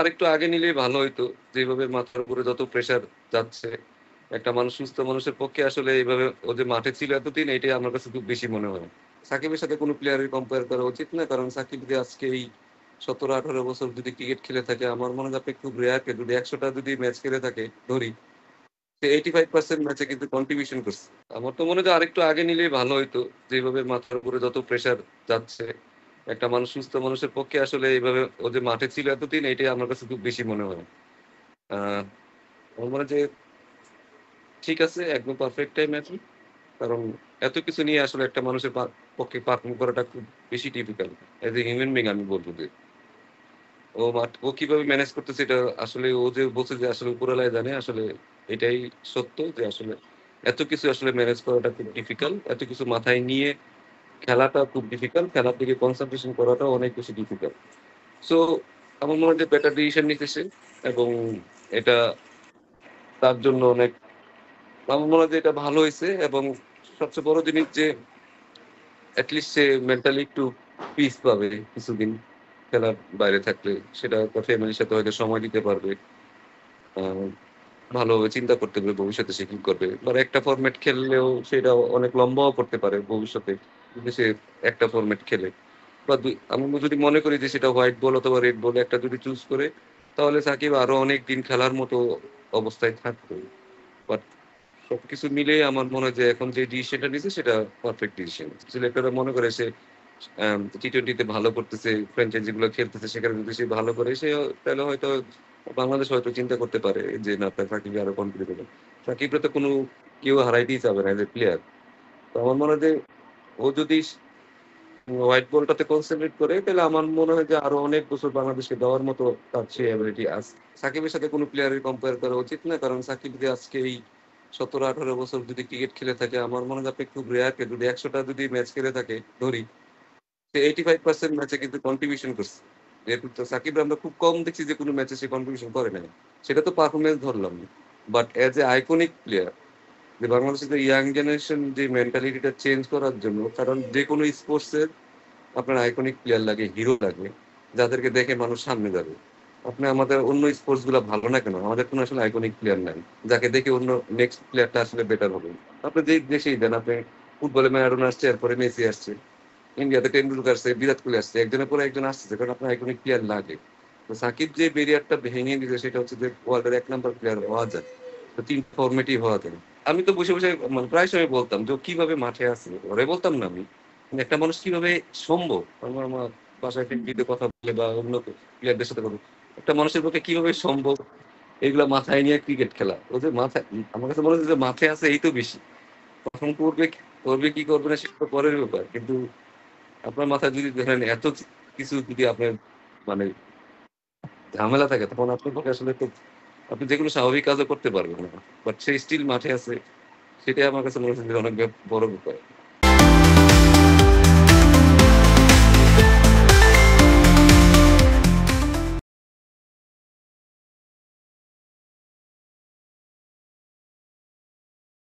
আরেকটু আগে নিলেই ভালো হইতো যেভাবে মাথার উপরে যত প্রেশার যাচ্ছে একটা মানুষ সুস্থ মানুষের পক্ষে আসলে এইভাবে ও যে মাঠে ছিল এতদিন এটাই আমার কাছে খুব বেশি মনে হয় সাকিবের সাথে কোনো প্লেয়ারের কম্পেয়ার করা উচিত না কারণ সাকিব যদি আজকে এই সতেরো আঠারো বছর যদি ক্রিকেট খেলে থাকে আমার মনে হয় আপনি খুব রেয়ারকে যদি একশোটা যদি ম্যাচ খেলে থাকে ধরি সে এইটি ফাইভ পার্সেন্ট ম্যাচে কিন্তু কন্ট্রিবিউশন করছে আমার তো মনে হয় আরেকটু আগে নিলেই ভালো হইতো যেভাবে মাথার উপরে যত প্রেশার যাচ্ছে একটা মানুষ সুস্থ মানুষের পক্ষে আসলে এইভাবে ও যে মাঠে ছিল এতদিন এটাই আমার কাছে খুব বেশি মনে হয় আমার মনে যে ঠিক আছে একদম পারফেক্ট টাইম আছে কারণ এত কিছু নিয়ে আসলে একটা মানুষের পক্ষে পারফর্ম করাটা খুব বেশি difficult as a human being আমি বলবো যে ও মাঠ ও কিভাবে ম্যানেজ করতেছে এটা আসলে ও যে বলছে যে আসলে উপরালায় জানে আসলে এটাই সত্য যে আসলে এত কিছু আসলে ম্যানেজ করাটা খুব ডিফিকাল্ট এত কিছু মাথায় নিয়ে খেলাটা খুব ডিফিকাল্ট খেলার দিকে কনসেন্ট্রেশন করাটা অনেক বেশি ডিফিকাল্ট সো আমার মনে হয় যে বেটার ডিসিশন নিতেছে এবং এটা তার জন্য অনেক আমার মনে হয় যে এটা ভালো হয়েছে এবং সবচেয়ে বড় জিনিস যে অ্যাটলিস্ট সে মেন্টালি একটু পিস পাবে কিছুদিন খেলার বাইরে থাকলে সেটা তার ফ্যামিলির সাথে হয়তো সময় দিতে পারবে ভালোভাবে চিন্তা করতে পারবে ভবিষ্যতে সে কি করবে বা একটা ফরম্যাট খেললেও সেটা অনেক লম্বাও করতে পারে ভবিষ্যতে সে একটা ফরম্যাট খেলে বা আমি যদি মনে করি যে সেটা হোয়াইট বল অথবা রেড বল একটা যদি চুজ করে তাহলে সাকিব আরো অনেক দিন খেলার মতো অবস্থায় থাকতো বাট সবকিছু মিলে আমার মনে হয় যে এখন যে ডিসিশনটা নিছে সেটা পারফেক্ট ডিসিশন সিলেক্টররা মনে করে সে টি টোয়েন্টিতে ভালো করতেছে ফ্র্যাঞ্চাইজি গুলো খেলতেছে সেখানে যদি সে ভালো করে সে তাহলে হয়তো বাংলাদেশ হয়তো চিন্তা করতে পারে যে না তার সাকিব আরো কনফিডেন্ট সাকিবরা তো কোনো কেউ হারাইতেই চাবে না এজ এ প্লেয়ার তো আমার মনে হয় যে ও যদি হোয়াইট বলটাতে কনসেন্ট্রেট করে তাহলে আমার মনে হয় যে আরো অনেক বছর বাংলাদেশকে দেওয়ার মতো তার সেই অ্যাবিলিটি আছে সাকিবের সাথে কোনো প্লেয়ারের কম্পেয়ার করা উচিত না কারণ সাকিব যদি আজকে এই সতেরো আঠারো বছর যদি ক্রিকেট খেলে থাকে আমার মনে হয় আপনি খুব রেয়ারকে যদি একশোটা যদি ম্যাচ খেলে থাকে ধরি সে এইটি ফাইভ পার্সেন্ট ম্যাচে কিন্তু কন্ট্রিবিউশন করছে যেহেতু সাকিব আমরা খুব কম দেখছি যে কোনো ম্যাচে সে কন্ট্রিবিউশন করে না সেটা তো পারফরমেন্স ধরলাম but as a iconic player যে বাংলাদেশে তো ইয়াং জেনারেশন যে মেন্টালিটিটা চেঞ্জ করার জন্য কারণ যে কোনো স্পোর্টসের আপনার আইকনিক প্লেয়ার লাগে হিরো লাগে যাদেরকে দেখে মানুষ সামনে যাবে আপনি আমাদের অন্য স্পোর্টস গুলো ভালো না কেন আমাদের কোনো আসলে আইকনিক প্লেয়ার নাই যাকে দেখে অন্য নেক্সট প্লেয়ারটা আসলে বেটার হবে আপনি যে দেশেই দেন আপনি ফুটবলে ম্যারাডোনা আসছে এরপরে মেসি আসছে ইন্ডিয়াতে টেন্ডুলকার আসছে বিরাট কোহলি আসছে একজনের পরে একজন আসছে কারণ আপনার আইকনিক প্লেয়ার লাগে তো সাকিব যে বেরিয়ারটা ভেঙে দিয়েছে সেটা হচ্ছে যে ওয়ার্ল্ডের এক নম্বর প্লেয়ার হওয়া যায় তো তিন ফর্মেটই হওয়া যায় আমি তো বসে বসে মানে প্রায় সময় বলতাম যে কিভাবে মাঠে আসে ওরে বলতাম না আমি একটা মানুষ কিভাবে সম্ভব আমার আমার বাসায় টিভিতে কথা বলে বা অন্য প্লেয়ারদের সাথে কথা একটা মানুষের পক্ষে কিভাবে সম্ভব এগুলা মাথায় নিয়ে ক্রিকেট খেলা ও যে মাথায় আমার কাছে মনে হচ্ছে যে মাথায় আছে এই তো বেশি প্রথম করবে করবে কি করবে না সেটা পরের ব্যাপার কিন্তু আপনার মাথায় যদি ধরেন এত কিছু যদি আপনার মানে ঝামেলা থাকে তখন আপনার পক্ষে আসলে খুব আপনি যেগুলো স্বাভাবিক কাজও করতে পারবেন না বাট সে স্টিল মাঠে আছে সেটাই আমার কাছে মনে হচ্ছে অনেক বড় ব্যাপার